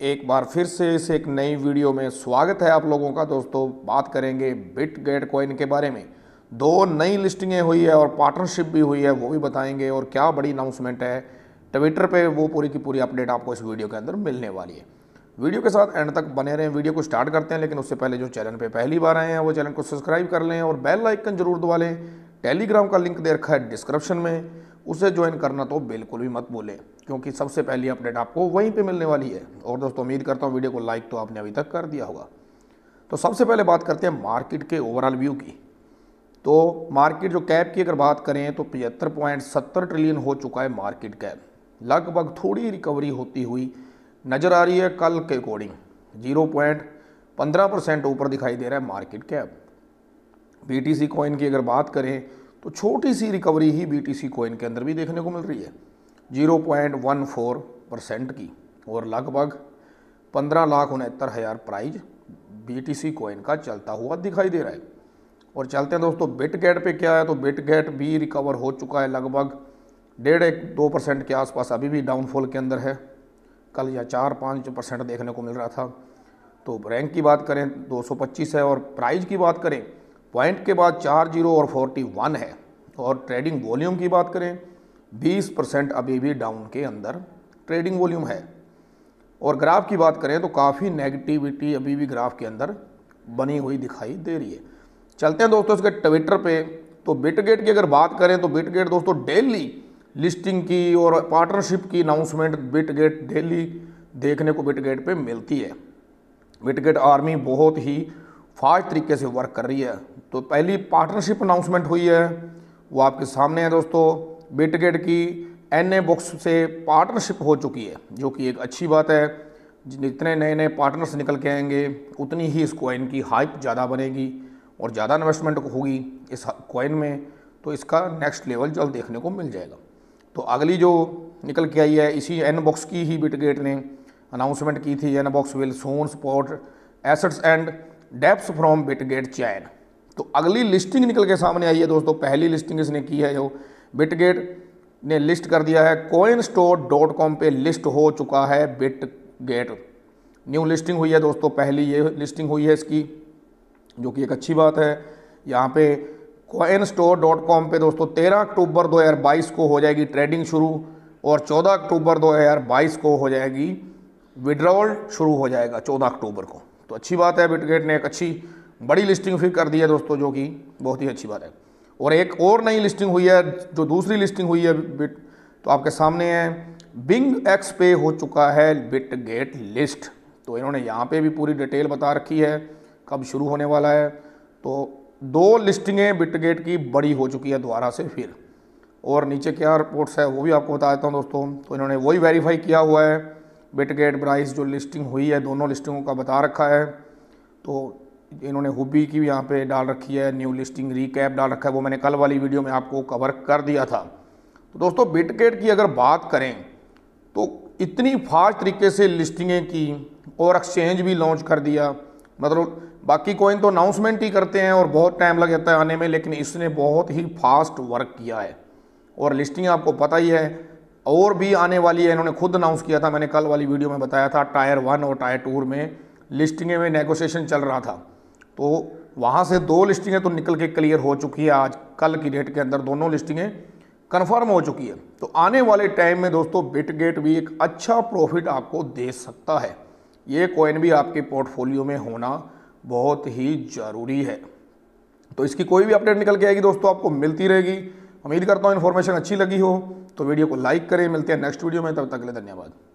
एक बार फिर से इस एक नई वीडियो में स्वागत है आप लोगों का दोस्तों बात करेंगे बिट गेट कॉइन के बारे में दो नई लिस्टिंगें हुई है और पार्टनरशिप भी हुई है वो भी बताएंगे और क्या बड़ी अनाउंसमेंट है ट्विटर पे वो पूरी की पूरी अपडेट आपको इस वीडियो के अंदर मिलने वाली है वीडियो के साथ एंड तक बने रहें वीडियो को स्टार्ट करते हैं लेकिन उससे पहले जो चैनल पर पहली बार आए हैं वो चैनल को सब्सक्राइब कर लें और बेल लाइकन जरूर दबा लें टेलीग्राम का लिंक दे रखा है डिस्क्रिप्शन में उसे ज्वाइन करना तो बिल्कुल भी मत भूलें क्योंकि सबसे पहली अपडेट आपको वहीं पे मिलने वाली है और दोस्तों उम्मीद करता हूँ वीडियो को लाइक तो आपने अभी तक कर दिया होगा तो सबसे पहले बात करते हैं मार्केट के ओवरऑल व्यू की तो मार्केट जो कैप की अगर बात करें तो पचहत्तर पॉइंट सत्तर ट्रिलियन हो चुका है मार्केट कैप लगभग थोड़ी रिकवरी होती हुई नज़र आ रही है कल के अकॉर्डिंग जीरो पॉइंट पंद्रह परसेंट ऊपर दिखाई दे रहा है market cap B T C coin की अगर बात करें तो छोटी सी रिकवरी ही बी टी कॉइन के अंदर भी देखने को मिल रही है फोर परसेंट की और लगभग पंद्रह लाख उनहत्तर हज़ार price B T C coin का चलता हुआ दिखाई दे रहा है और चलते हैं दोस्तों बिट गेट पर क्या है तो बिट गेट भी रिकवर हो चुका है लगभग डेढ़ एक दो परसेंट के आसपास अभी भी डाउनफॉल के अंदर है कल या चार पाँच परसेंट देखने को मिल रहा था तो रैंक की बात करें 225 है और प्राइज की बात करें पॉइंट के बाद चार जीरो और फोर्टी वन है और ट्रेडिंग वॉल्यूम की बात करें बीस परसेंट अभी भी डाउन के अंदर ट्रेडिंग वॉल्यूम है और ग्राफ की बात करें तो काफ़ी नेगेटिविटी अभी भी ग्राफ के अंदर बनी हुई दिखाई दे रही है चलते हैं दोस्तों इसके ट्विटर पे तो बिटगेट की अगर बात करें तो बिटगेट दोस्तों डेली लिस्टिंग की और पार्टनरशिप की अनाउंसमेंट बिटगेट डेली देखने को बिटगेट पे मिलती है बिटगेट आर्मी बहुत ही फास्ट तरीके से वर्क कर रही है तो पहली पार्टनरशिप अनाउंसमेंट हुई है वो आपके सामने है दोस्तों बिटगेट की एन ए बुक्स से पार्टनरशिप हो चुकी है जो कि एक अच्छी बात है जितने नए नए पार्टनर्स निकल के आएंगे उतनी ही इस कॉइन की हाइप ज़्यादा बनेगी और ज़्यादा इन्वेस्टमेंट होगी इस कॉइन में तो इसका नेक्स्ट लेवल जल्द देखने को मिल जाएगा तो अगली जो निकल के आई है इसी एन बॉक्स की ही बिटगेट ने अनाउंसमेंट की थी Nabox will soon support assets and dApps from Bitget chain तो अगली लिस्टिंग निकल के सामने आई है दोस्तों पहली लिस्टिंग इसने की है जो बिटगेट ने लिस्ट कर दिया है कोइन स्टोर डॉट कॉम पर लिस्ट हो चुका है गेट न्यू लिस्टिंग हुई है दोस्तों पहली ये लिस्टिंग हुई है इसकी जो कि एक अच्छी बात है यहाँ पे कोइन स्टोर डॉट कॉम पर दोस्तों तेरह अक्टूबर बाईस को हो जाएगी ट्रेडिंग शुरू और चौदह अक्टूबर बाईस को हो जाएगी विड्रॉवल शुरू हो जाएगा चौदह अक्टूबर को तो अच्छी बात है बिटगेट ने एक अच्छी बड़ी लिस्टिंग फिर कर दी है दोस्तों जो कि बहुत ही अच्छी बात है और एक और नई लिस्टिंग हुई है जो दूसरी लिस्टिंग हुई है बिट तो आपके सामने है बिंग एक्स पे हो चुका है बिट गेट लिस्ट तो इन्होंने यहाँ पे भी पूरी डिटेल बता रखी है कब शुरू होने वाला है तो दो लिस्टिंगें गेट की बड़ी हो चुकी है दोबारा से फिर और नीचे क्या रिपोर्ट्स है वो भी आपको बता देता हूँ दोस्तों तो इन्होंने वही वेरीफाई किया हुआ है गेट ब्राइस जो लिस्टिंग हुई है दोनों लिस्टिंगों का बता रखा है तो इन्होंने हुबी की भी यहाँ पे डाल रखी है न्यू लिस्टिंग रिकैप डाल रखा है वो मैंने कल वाली वीडियो में आपको कवर कर दिया था तो दोस्तों बिटकेट की अगर बात करें तो इतनी फास्ट तरीके से लिस्टिंगें की और एक्सचेंज भी लॉन्च कर दिया मतलब बाकी कोइन तो अनाउंसमेंट ही करते हैं और बहुत टाइम लग जाता है आने में लेकिन इसने बहुत ही फास्ट वर्क किया है और लिस्टिंग आपको पता ही है और भी आने वाली है इन्होंने खुद अनाउंस किया था मैंने कल वाली वीडियो में बताया था टायर वन और टायर टूर में लिस्टिंग में नेगोशिएशन चल रहा था तो वहाँ से दो लिस्टिंगें तो निकल के क्लियर हो चुकी है आज कल की डेट के अंदर दोनों लिस्टिंगें कन्फर्म हो चुकी है तो आने वाले टाइम में दोस्तों बिटगेट भी एक अच्छा प्रॉफिट आपको दे सकता है ये कॉइन भी आपके पोर्टफोलियो में होना बहुत ही ज़रूरी है तो इसकी कोई भी अपडेट निकल के आएगी दोस्तों आपको मिलती रहेगी उम्मीद करता हूँ इन्फॉर्मेशन अच्छी लगी हो तो वीडियो को लाइक करें मिलते हैं नेक्स्ट वीडियो में तब तक के लिए धन्यवाद